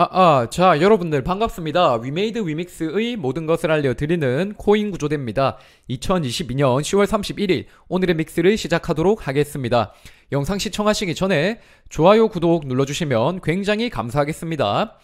아, 아, 자, 여러분들 반갑습니다. 위메이드 위믹스의 모든 것을 알려드리는 코인 구조대입니다. 2022년 10월 31일 오늘의 믹스를 시작하도록 하겠습니다. 영상 시청하시기 전에 좋아요, 구독 눌러주시면 굉장히 감사하겠습니다.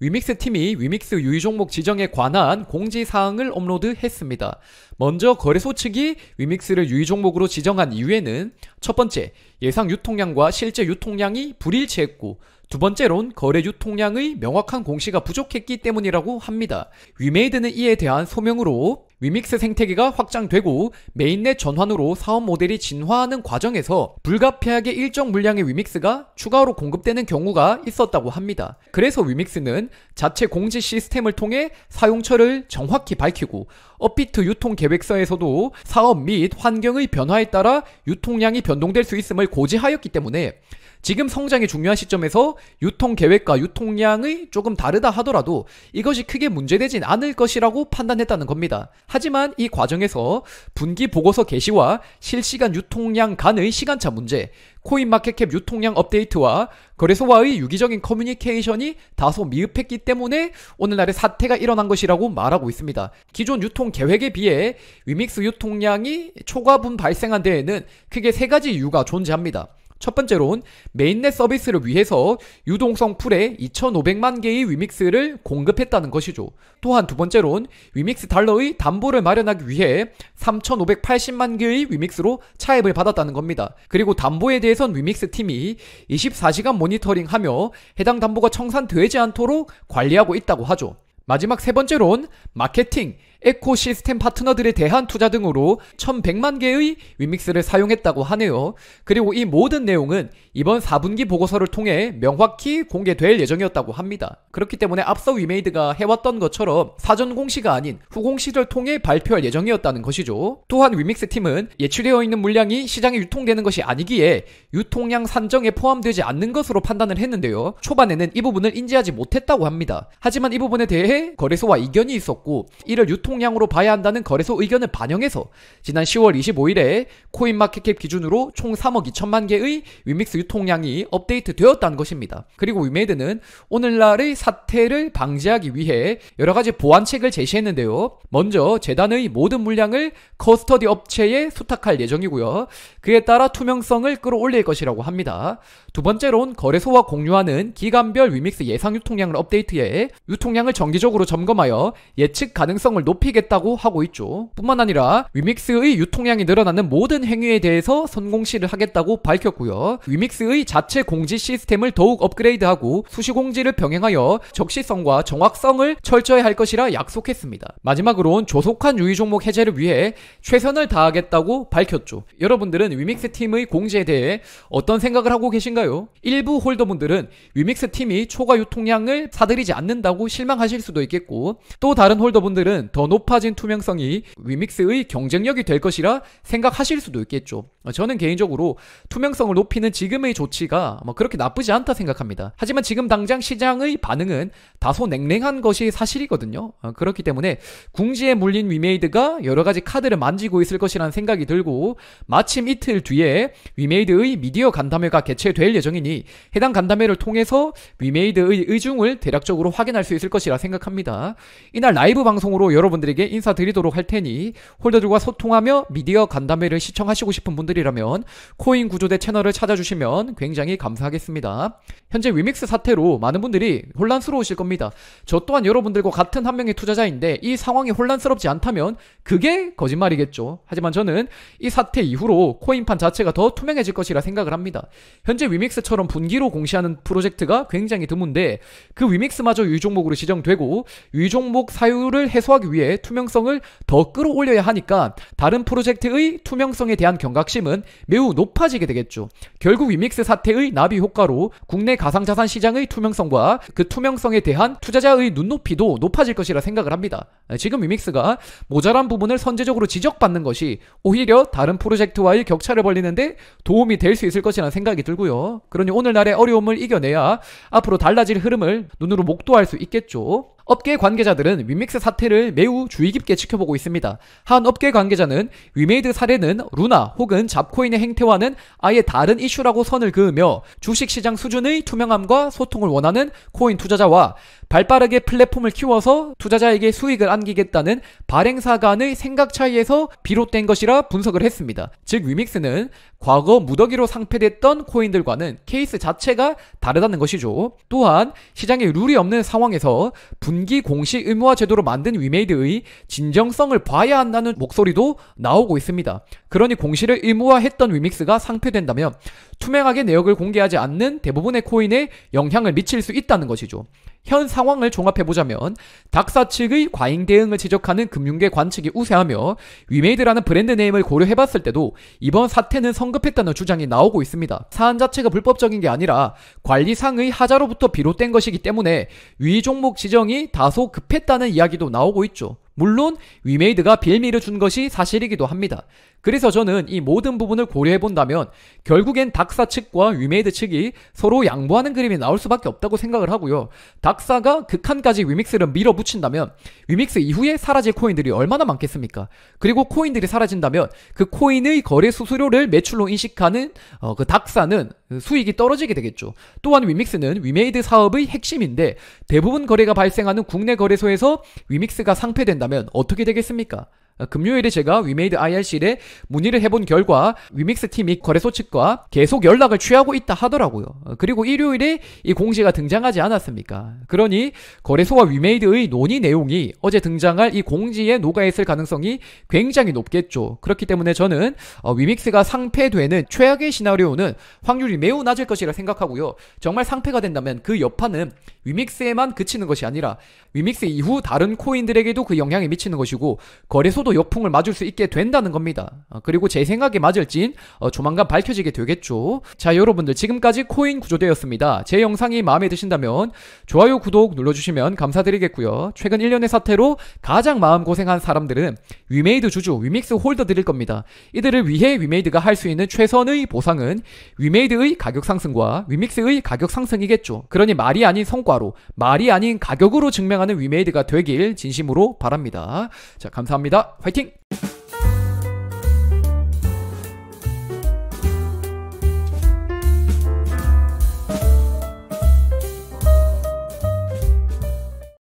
위믹스 팀이 위믹스 유의 종목 지정에 관한 공지사항을 업로드했습니다. 먼저 거래소 측이 위믹스를 유의 종목으로 지정한 이유에는 첫 번째, 예상 유통량과 실제 유통량이 불일치했고 두 번째론 거래 유통량의 명확한 공시가 부족했기 때문이라고 합니다. 위메이드는 이에 대한 소명으로 위믹스 생태계가 확장되고 메인넷 전환으로 사업 모델이 진화하는 과정에서 불가피하게 일정 물량의 위믹스가 추가로 공급되는 경우가 있었다고 합니다. 그래서 위믹스는 자체 공지 시스템을 통해 사용처를 정확히 밝히고 업비트 유통 계획서에서도 사업 및 환경의 변화에 따라 유통량이 변동될 수 있음을 고지하였기 때문에 지금 성장이 중요한 시점에서 유통 계획과 유통량이 조금 다르다 하더라도 이것이 크게 문제되진 않을 것이라고 판단했다는 겁니다. 하지만 이 과정에서 분기 보고서 게시와 실시간 유통량 간의 시간차 문제, 코인마켓캡 유통량 업데이트와 거래소와의 유기적인 커뮤니케이션이 다소 미흡했기 때문에 오늘날의 사태가 일어난 것이라고 말하고 있습니다. 기존 유통 계획에 비해 위믹스 유통량이 초과분 발생한 데에는 크게 세 가지 이유가 존재합니다. 첫 번째로는 메인넷 서비스를 위해서 유동성 풀에 2,500만 개의 위믹스를 공급했다는 것이죠. 또한 두 번째로는 위믹스 달러의 담보를 마련하기 위해 3,580만 개의 위믹스로 차입을 받았다는 겁니다. 그리고 담보에 대해선 위믹스 팀이 24시간 모니터링하며 해당 담보가 청산되지 않도록 관리하고 있다고 하죠. 마지막 세 번째로는 마케팅, 에코시스템 파트너들에 대한 투자 등으로 1100만 개의 위믹스를 사용했다고 하네요. 그리고 이 모든 내용은 이번 4분기 보고서를 통해 명확히 공개될 예정이었다고 합니다. 그렇기 때문에 앞서 위메이드가 해왔던 것처럼 사전 공시가 아닌 후공시를 통해 발표할 예정이었다는 것이죠. 또한 위믹스 팀은 예출되어 있는 물량이 시장에 유통되는 것이 아니기에 유통량 산정에 포함되지 않는 것으로 판단을 했는데요. 초반에는 이 부분을 인지하지 못했다고 합니다. 하지만 이 부분에 대해 거래소와 이견이 있었고 이를 유통 통량으로 봐야 한다는 거래소 의견을 반영해서 지난 10월 25일에 코인마켓캡 기준으로 총 3억 2천만 개의 위믹스 유통량이 업데이트 되었다는 것입니다. 그리고 위메드는 오늘날의 사태를 방지하기 위해 여러 가지 보완책을 제시했는데요. 먼저 재단의 모든 물량을 커스터디 업체에 수탁할 예정이고요. 그에 따라 투명성을 끌어올릴 것이라고 합니다. 두 번째로는 거래소와 공유하는 기간별 위믹스 예상 유통량을 업데이트해 유통량을 정기적으로 점검하여 예측 가능성을 높 높이겠다고 하고 있죠. 뿐만 아니라 위믹스의 유통량이 늘어나는 모든 행위에 대해서 선공시를 하겠다고 밝혔고요. 위믹스의 자체 공지 시스템을 더욱 업그레이드하고 수시 공지를 병행하여 적시성과 정확성을 철저히 할 것이라 약속했습니다. 마지막으론 조속한 유의 종목 해제를 위해 최선을 다하겠다고 밝혔죠. 여러분들은 위믹스 팀의 공지에 대해 어떤 생각을 하고 계신가요? 일부 홀더분들은 위믹스 팀이 초과 유통량을 사들이지 않는다고 실망하실 수도 있겠고 또 다른 홀더분들은 더 높아진 투명성이 위믹스의 경쟁력이 될 것이라 생각하실 수도 있겠죠. 어, 저는 개인적으로 투명성을 높이는 지금의 조치가 뭐 그렇게 나쁘지 않다 생각합니다. 하지만 지금 당장 시장의 반응은 다소 냉랭한 것이 사실이거든요. 어, 그렇기 때문에 궁지에 물린 위메이드가 여러 가지 카드를 만지고 있을 것이라는 생각이 들고 마침 이틀 뒤에 위메이드의 미디어 간담회가 개최될 예정이니 해당 간담회를 통해서 위메이드의 의중을 대략적으로 확인할 수 있을 것이라 생각합니다. 이날 라이브 방송으로 여러분 여러분들에게 인사드리도록 할 테니 홀더들과 소통하며 미디어 간담회를 시청하시고 싶은 분들이라면 코인 구조대 채널을 찾아주시면 굉장히 감사하겠습니다. 현재 위믹스 사태로 많은 분들이 혼란스러우실 겁니다. 저 또한 여러분들과 같은 한 명의 투자자인데 이 상황이 혼란스럽지 않다면 그게 거짓말이겠죠. 하지만 저는 이 사태 이후로 코인판 자체가 더 투명해질 것이라 생각을 합니다. 현재 위믹스처럼 분기로 공시하는 프로젝트가 굉장히 드문데 그 위믹스마저 유종목으로 지정되고 유종목 사유를 해소하기 위해 투명성을 더 끌어올려야 하니까 다른 프로젝트의 투명성에 대한 경각심은 매우 높아지게 되겠죠. 결국 위믹스 사태의 나비 효과로 국내 가상자산 시장의 투명성과 그 투명성에 대한 투자자의 눈높이도 높아질 것이라 생각을 합니다. 지금 위믹스가 모자란 부분을 선제적으로 지적받는 것이 오히려 다른 프로젝트와의 격차를 벌리는데 도움이 될 수 있을 것이라는 생각이 들고요. 그러니 오늘날의 어려움을 이겨내야 앞으로 달라질 흐름을 눈으로 목도할 수 있겠죠. 업계 관계자들은 위믹스 사태를 매우 주의 깊게 지켜보고 있습니다. 한 업계 관계자는 위메이드 사례는 루나 혹은 잡코인의 행태와는 아예 다른 이슈라고 선을 그으며 주식시장 수준의 투명함과 소통을 원하는 코인 투자자와 발빠르게 플랫폼을 키워서 투자자에게 수익을 안기겠다는 발행사 간의 생각 차이에서 비롯된 것이라 분석을 했습니다. 즉 위믹스는 과거 무더기로 상패됐던 코인들과는 케이스 자체가 다르다는 것이죠. 또한 시장에 룰이 없는 상황에서 분 분기 공시 의무화 제도로 만든 위메이드의 진정성을 봐야 한다는 목소리도 나오고 있습니다. 그러니 공시를 의무화했던 위믹스가 상폐된다면 투명하게 내역을 공개하지 않는 대부분의 코인에 영향을 미칠 수 있다는 것이죠. 현 상황을 종합해보자면 닥사 측의 과잉 대응을 지적하는 금융계 관측이 우세하며 위메이드라는 브랜드 네임을 고려해봤을 때도 이번 사태는 성급했다는 주장이 나오고 있습니다. 사안 자체가 불법적인 게 아니라 관리상의 하자로부터 비롯된 것이기 때문에 위 종목 지정이 다소 급했다는 이야기도 나오고 있죠. 물론 위메이드가 빌미를 준 것이 사실이기도 합니다. 그래서 저는 이 모든 부분을 고려해본다면 결국엔 닥사 측과 위메이드 측이 서로 양보하는 그림이 나올 수밖에 없다고 생각을 하고요. 닥사가 극한까지 위믹스를 밀어붙인다면 위믹스 이후에 사라질 코인들이 얼마나 많겠습니까? 그리고 코인들이 사라진다면 그 코인의 거래 수수료를 매출로 인식하는 어, 그 닥사는 수익이 떨어지게 되겠죠. 또한 위믹스는 위메이드 사업의 핵심인데 대부분 거래가 발생하는 국내 거래소에서 위믹스가 상폐된다면 어떻게 되겠습니까? 어, 금요일에 제가 위메이드 IRC에 문의를 해본 결과 위믹스 팀이 거래소 측과 계속 연락을 취하고 있다 하더라고요. 어, 그리고 일요일에 이공지가 등장하지 않았습니까? 그러니 거래소와 위메이드의 논의 내용이 어제 등장할 이 공지에 녹아있을 가능성이 굉장히 높겠죠. 그렇기 때문에 저는 어, 위믹스가 상패되는 최악의 시나리오는 확률이 매우 낮을 것이라 생각하고요. 정말 상패가 된다면 그 여파는 위믹스에만 그치는 것이 아니라 위믹스 이후 다른 코인들에게도 그 영향이 미치는 것이고 거래소도 정도 역풍을 맞을 수 있게 된다는 겁니다. 어, 그리고 제 생각에 맞을진 어, 조만간 밝혀지게 되겠죠. 자 여러분들 지금까지 코인 구조되었습니다제 영상이 마음에 드신다면 좋아요 구독 눌러주시면 감사드리겠고요. 최근 1년의 사태로 가장 마음고생한 사람들은 위메이드 주주 위믹스 홀더들일 겁니다. 이들을 위해 위메이드가 할 수 있는 최선의 보상은 위메이드의 가격 상승과 위믹스의 가격 상승이겠죠. 그러니 말이 아닌 성과로 말이 아닌 가격으로 증명하는 위메이드가 되길 진심으로 바랍니다. 자, 감사합니다. 화이팅!